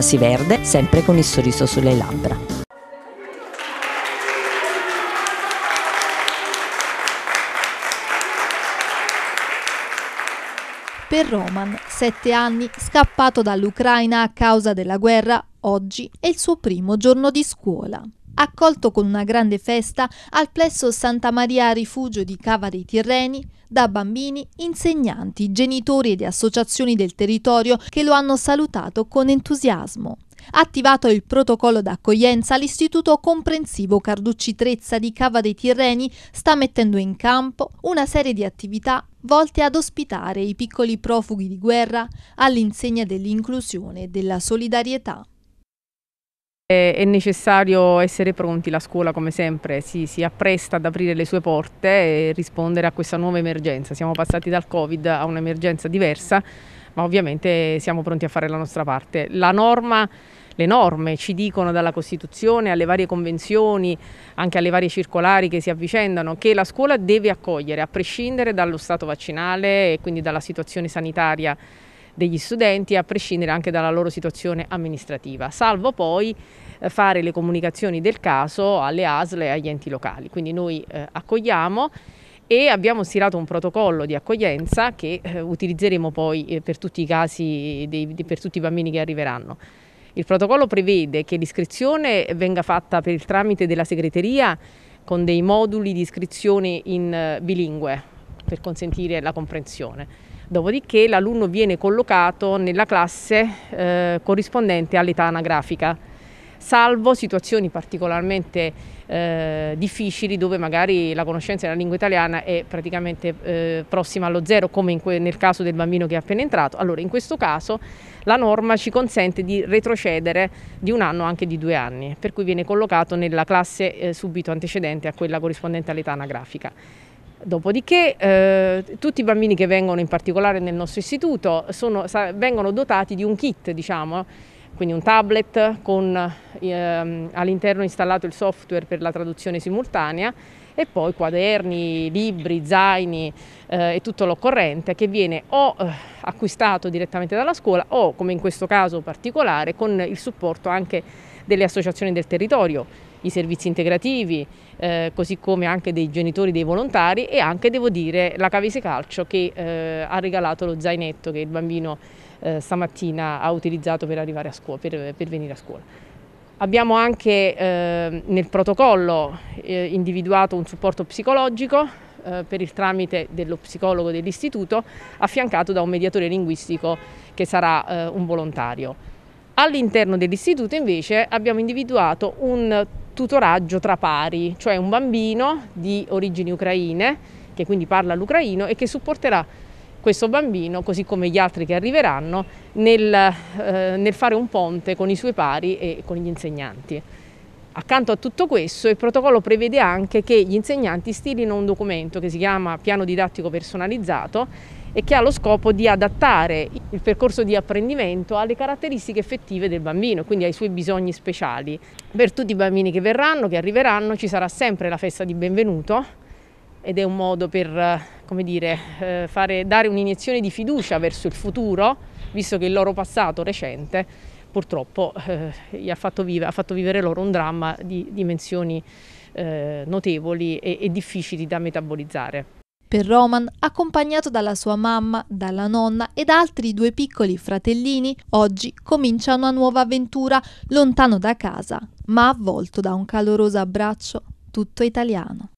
Oasi Verde, sempre con il sorriso sulle labbra. Per Roman, sette anni, scappato dall'Ucraina a causa della guerra, oggi è il suo primo giorno di scuola. Accolto con una grande festa al plesso Santa Maria Rifugio di Cava dei Tirreni, da bambini, insegnanti, genitori ed associazioni del territorio che lo hanno salutato con entusiasmo. Attivato il protocollo d'accoglienza, l'Istituto Comprensivo Carducci Trezza di Cava dei Tirreni sta mettendo in campo una serie di attività volte ad ospitare i piccoli profughi di guerra all'insegna dell'inclusione e della solidarietà. È necessario essere pronti, la scuola come sempre si, si, appresta ad aprire le sue porte e rispondere a questa nuova emergenza. Siamo passati dal Covid a un'emergenza diversa, ma ovviamente siamo pronti a fare la nostra parte. La norma, le norme ci dicono dalla Costituzione alle varie convenzioni, anche alle varie circolari che si avvicendano, che la scuola deve accogliere, a prescindere dallo stato vaccinale e quindi dalla situazione sanitaria degli studenti a prescindere anche dalla loro situazione amministrativa, salvo poi eh, fare le comunicazioni del caso alle ASL e agli enti locali. Quindi noi eh, accogliamo e abbiamo stilato un protocollo di accoglienza che eh, utilizzeremo poi eh, per tutti i casi, dei, di, per tutti i bambini che arriveranno. Il protocollo prevede che l'iscrizione venga fatta per il tramite della segreteria con dei moduli di iscrizione in eh, bilingue per consentire la comprensione Dopodiché l'alunno viene collocato nella classe eh, corrispondente all'età anagrafica, salvo situazioni particolarmente eh, difficili dove magari la conoscenza della lingua italiana è praticamente eh, prossima allo zero, come nel caso del bambino che è appena entrato. Allora, in questo caso la norma ci consente di retrocedere di un anno anche di due anni, per cui viene collocato nella classe eh, subito antecedente a quella corrispondente all'età anagrafica. Dopodiché eh, tutti i bambini che vengono in particolare nel nostro istituto sono, vengono dotati di un kit, diciamo, quindi un tablet con eh, all'interno installato il software per la traduzione simultanea e poi quaderni, libri, zaini eh, e tutto l'occorrente che viene o eh, acquistato direttamente dalla scuola o, come in questo caso particolare, con il supporto anche delle associazioni del territorio i servizi integrativi, eh, così come anche dei genitori dei volontari e anche devo dire la Cavese Calcio che eh, ha regalato lo zainetto che il bambino eh, stamattina ha utilizzato per, a scuola, per, per venire a scuola. Abbiamo anche eh, nel protocollo eh, individuato un supporto psicologico eh, per il tramite dello psicologo dell'istituto affiancato da un mediatore linguistico che sarà un volontario. All'interno dell'istituto invece abbiamo individuato un tutoraggio tra pari, cioè un bambino di origini ucraine che quindi parla l'ucraino e che supporterà questo bambino, così come gli altri che arriveranno, nel, eh, nel fare un ponte con i suoi pari e con gli insegnanti. Accanto a tutto questo il protocollo prevede anche che gli insegnanti stilino un documento che si chiama piano didattico personalizzato e che ha lo scopo di adattare il percorso di apprendimento alle caratteristiche effettive del bambino, quindi ai suoi bisogni speciali. Per tutti i bambini che verranno, che arriveranno, ci sarà sempre la festa di benvenuto ed è un modo per dire, eh, fare, dare un'iniezione di fiducia verso il futuro, visto che il loro passato recente purtroppo eh, ha, fatto vive, ha, fatto vivere loro un dramma di dimensioni eh, notevoli e, e difficili da metabolizzare. Per Roman, accompagnato dalla sua mamma, dalla nonna e da altri due piccoli fratellini, oggi comincia una nuova avventura lontano da casa, ma avvolto da un caloroso abbraccio tutto italiano.